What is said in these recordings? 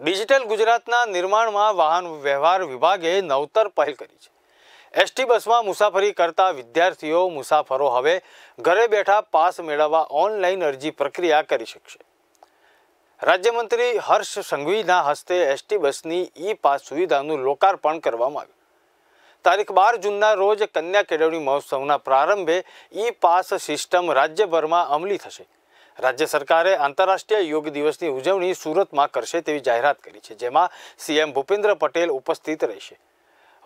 digital ગુજરાતના નિર્માણમાં વાહન વ્યવહાર વિભાગે નવતર પહેલ કરી છે એસટી બસમાં મુસાફરી કરતા વિદ્યાર્થીઓ મુસાફરો હવે ઘરે બેઠા પાસ મેળવવા ઓનલાઈન અરજી પ્રક્રિયા કરી શકશે રાજ્યમંત્રી હર્ષ સંઘવીના હસ્તે એસટી બસની ઈ પાસ સુવિધાનું લોકાર્પણ કરવામાં આવ્યું તારીખ બાર જૂનના રોજ કન્યા કેળવણી મહોત્સવના પ્રારંભે ઈ પાસ સિસ્ટમ રાજ્યભરમાં અમલી થશે રાજ્ય સરકારે આંતરરાષ્ટ્રીય યોગ દિવસની ઉજવણી સુરતમાં કરશે તેવી જાહેરાત કરી છે જેમાં સીએમ ભૂપેન્દ્ર પટેલ ઉપસ્થિત રહેશે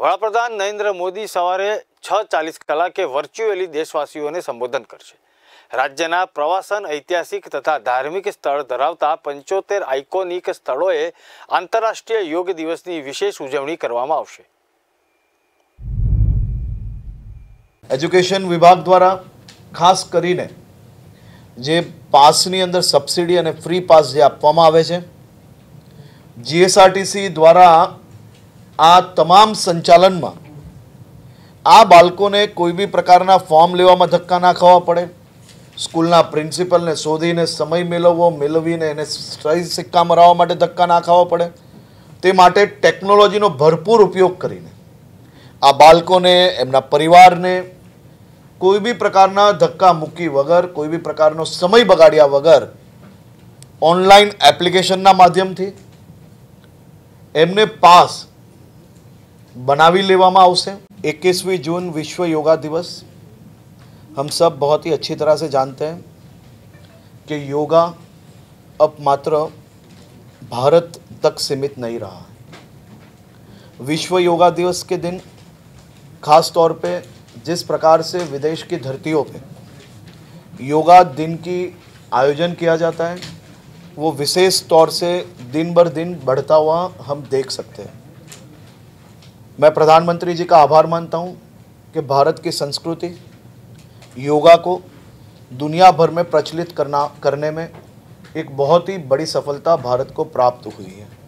વડાપ્રધાન નરેન્દ્ર મોદી સવારે છ ચાલીસ કલાકે વર્ચ્યુઅલી દેશવાસીઓને સંબોધન કરશે રાજ્યના પ્રવાસન ઐતિહાસિક તથા ધાર્મિક સ્થળ ધરાવતા પંચોતેર આઇકોનિક સ્થળોએ આંતરરાષ્ટ્રીય યોગ દિવસની વિશેષ ઉજવણી કરવામાં આવશે એજ્યુકેશન વિભાગ દ્વારા ખાસ કરીને જે પાસની અંદર સબસિડી અને ફ્રી પાસ જે આપવામાં આવે છે જીએસઆરટીસી દ્વારા આ તમામ સંચાલનમાં આ બાળકોને કોઈ બી પ્રકારના ફોર્મ લેવામાં ધક્કા ના ખાવા પડે સ્કૂલના પ્રિન્સિપલને શોધીને સમય મેળવવો મેળવીને એને સહી સિક્કા મરાવવા માટે ધક્કા ના ખાવા પડે તે માટે ટેકનોલોજીનો ભરપૂર ઉપયોગ કરીને આ બાળકોને એમના પરિવારને कोई भी प्रकार धक्का मुक्की वगर कोई भी प्रकार समय बगाड़िया वगर ऑनलाइन एप्लिकेशन मध्यम थी एमने पास बना ले इक्कीसवीं जून विश्व योगा दिवस हम सब बहुत ही अच्छी तरह से जानते हैं कि योगा अब मात्र भारत तक सीमित नहीं रहा विश्व योगा दिवस के दिन खास तौर पे जिस प्रकार से विदेश की धरतियों पे योगा दिन की आयोजन किया जाता है वो विशेष तौर से दिन भर दिन बढ़ता हुआ हम देख सकते हैं मैं प्रधानमंत्री जी का आभार मानता हूँ कि भारत की संस्कृति योगा को दुनिया भर में प्रचलित करना करने में एक बहुत ही बड़ी सफलता भारत को प्राप्त हुई है